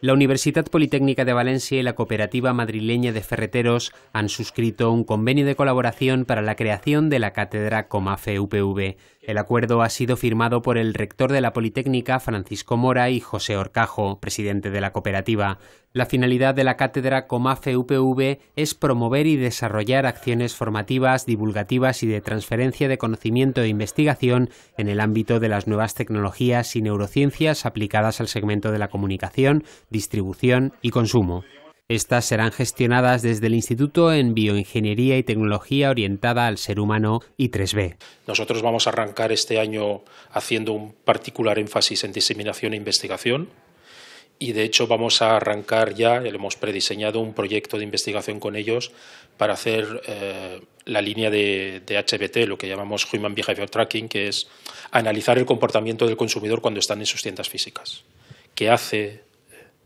La Universidad Politécnica de Valencia y la Cooperativa Madrileña de Ferreteros han suscrito un convenio de colaboración para la creación de la cátedra Comafe UPV. El acuerdo ha sido firmado por el rector de la Politécnica, Francisco Mora, y José Orcajo, presidente de la cooperativa. La finalidad de la cátedra Comafe UPV es promover y desarrollar acciones formativas, divulgativas y de transferencia de conocimiento e investigación en el ámbito de las nuevas tecnologías y neurociencias aplicadas al segmento de la comunicación, distribución y consumo. Estas serán gestionadas desde el Instituto en Bioingeniería y Tecnología Orientada al Ser Humano y 3B. Nosotros vamos a arrancar este año haciendo un particular énfasis en diseminación e investigación. Y de hecho vamos a arrancar ya, ya hemos prediseñado un proyecto de investigación con ellos para hacer eh, la línea de, de, HBT, lo que llamamos Human Behavior Tracking, que es analizar el comportamiento del consumidor cuando están en sus tiendas físicas. ¿Qué hace?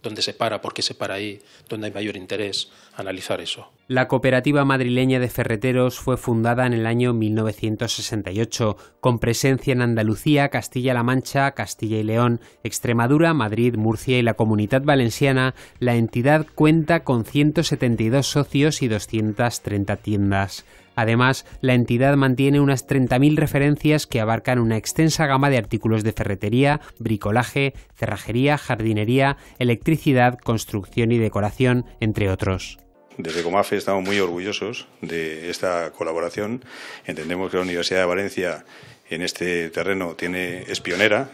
dónde se para, por qué se para ahí, dónde hay mayor interés, analizar eso. La cooperativa madrileña de ferreteros fue fundada en el año 1968, con presencia en Andalucía, Castilla-La Mancha, Castilla y León, Extremadura, Madrid, Murcia y la Comunidad Valenciana. La entidad cuenta con 172 socios y 230 tiendas. Además, la entidad mantiene unas 30.000 referencias que abarcan una extensa gama de artículos de ferretería, bricolaje, cerrajería, jardinería, electricidad, construcción y decoración, entre otros. Desde Comafe estamos muy orgullosos de esta colaboración. Entendemos que la Universidad de Valencia en este terreno tiene, es pionera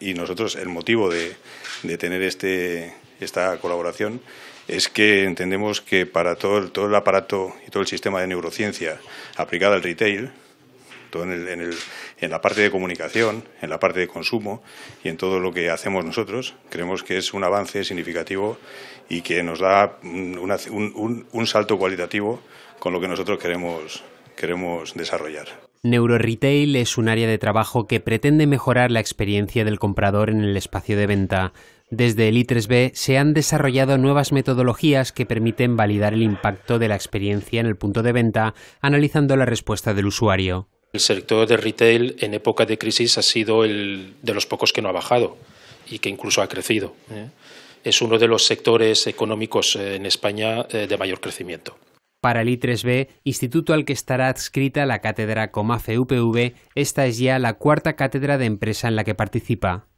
y nosotros el motivo de, tener este, esta colaboración es que entendemos que para todo el, aparato y todo el sistema de neurociencia aplicada al retail, todo en, la parte de comunicación, en la parte de consumo y en todo lo que hacemos nosotros, creemos que es un avance significativo y que nos da un, salto cualitativo con lo que nosotros queremos desarrollar. NeuroRetail es un área de trabajo que pretende mejorar la experiencia del comprador en el espacio de venta. Desde el I3B se han desarrollado nuevas metodologías que permiten validar el impacto de la experiencia en el punto de venta, analizando la respuesta del usuario. El sector de retail en época de crisis ha sido el de los pocos que no ha bajado y que incluso ha crecido. ¿eh? Es uno de los sectores económicos eh, en España eh, de mayor crecimiento. Para el I3B, instituto al que estará adscrita la cátedra Comafe UPV, esta es ya la cuarta cátedra de empresa en la que participa.